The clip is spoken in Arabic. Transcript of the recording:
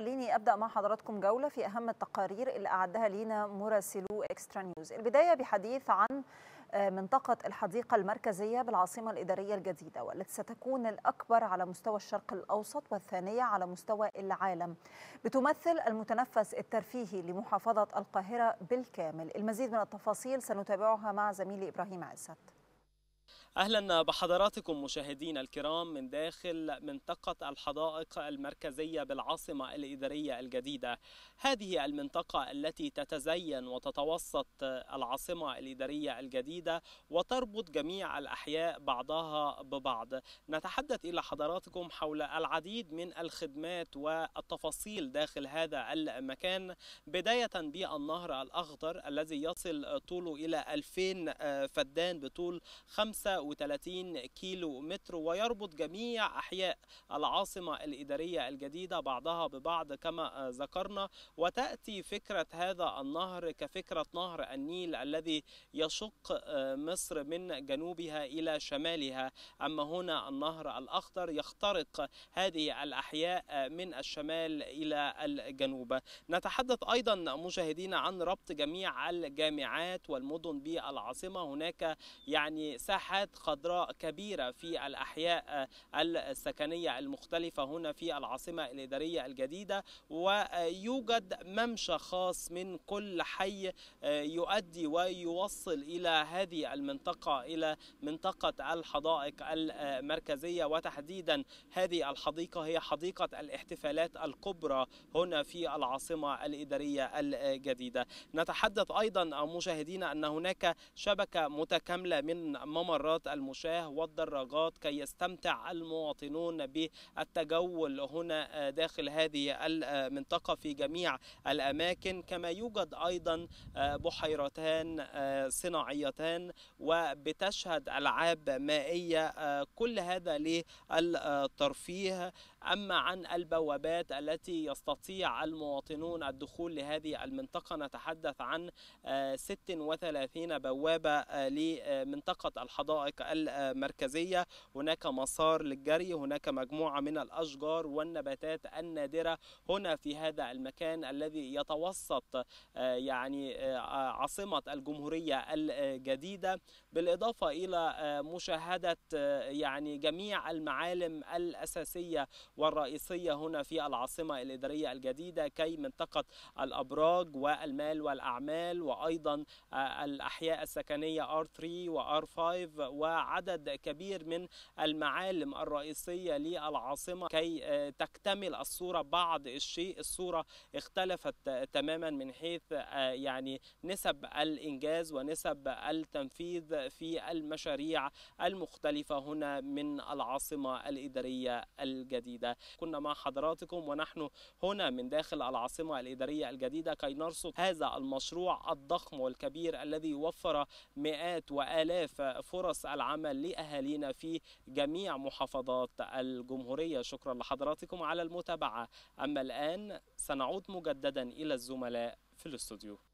خليني ابدا مع حضراتكم جوله في اهم التقارير اللي اعدها لينا مراسلو اكسترا نيوز البدايه بحديث عن آه، منطقة الحديقة المركزية بالعاصمة الإدارية الجديدة والتي ستكون الأكبر على مستوى الشرق الأوسط والثانية على مستوى العالم بتمثل المتنفس الترفيهي لمحافظة القاهرة بالكامل المزيد من التفاصيل سنتابعها مع زميلي إبراهيم عزت اهلا بحضراتكم مشاهدينا الكرام من داخل منطقه الحدائق المركزيه بالعاصمه الاداريه الجديده. هذه المنطقه التي تتزين وتتوسط العاصمه الاداريه الجديده وتربط جميع الاحياء بعضها ببعض. نتحدث الى حضراتكم حول العديد من الخدمات والتفاصيل داخل هذا المكان بدايه بالنهر الاخضر الذي يصل طوله الى 2000 فدان بطول 5 130 كيلو متر ويربط جميع أحياء العاصمة الإدارية الجديدة بعضها ببعض كما ذكرنا وتأتي فكرة هذا النهر كفكرة نهر النيل الذي يشق آه، مصر من جنوبها إلى شمالها أما هنا النهر الأخضر يخترق هذه الأحياء آه، من الشمال إلى الجنوب نتحدث أيضا مشاهدينا عن ربط جميع الجامعات والمدن بالعاصمة هناك يعني ساحات خضراء كبيرة في الأحياء آه، السكنية المختلفة هنا في العاصمة الإدارية الجديدة ويوجد ممشى خاص من كل حي آه، يؤدي ويوصل إلى هذه المنطقة إلى منطقة الحدائق المركزية وتحديدا هذه الحديقة هي حديقة الاحتفالات الكبرى هنا في العاصمة الإدارية الجديدة نتحدث أيضا مشاهدينا أن هناك شبكة متكاملة من ممرات المشاه والدراجات كي يستمتع المواطنون بالتجول هنا آه، داخل هذه المنطقة في جميع الأماكن كما يوجد أيضا آه، بحيرتان آه، صناعيتان وبتشهد ألعاب مائية كل هذا للترفيه أما عن البوابات التي يستطيع المواطنون الدخول لهذه المنطقة نتحدث عن 36 بوابة لمنطقة الحدائق المناطق المركزية آه، هناك مسار للجري هناك مجموعة من الأشجار والنباتات النادرة هنا في هذا المكان الذي يتوسط آه، يعني آه، عاصمة الجمهورية الجديدة بالإضافة إلى مشاهدة يعني جميع المعالم الأساسية والرئيسية هنا في العاصمة الإدارية الجديدة كي منطقة الأبراج والمال والأعمال وأيضا الأحياء السكنية R3 و R5 وعدد كبير من المعالم الرئيسية للعاصمة كي آه، تكتمل الصورة بعض الشيء الصورة اختلفت تماما من حيث آه، يعني نسب الإنجاز ونسب التنفيذ في المشاريع المختلفة هنا من العاصمة الإدارية الجديدة كنا مع حضراتكم ونحن هنا من داخل العاصمة الإدارية الجديدة كي نرصد هذا المشروع الضخم والكبير الذي وفر مئات وآلاف فرص العمل لأهالينا في جميع محافظات الجمهورية شكرا لحضراتكم على المتابعة أما الآن سنعود مجددا إلى الزملاء في الاستوديو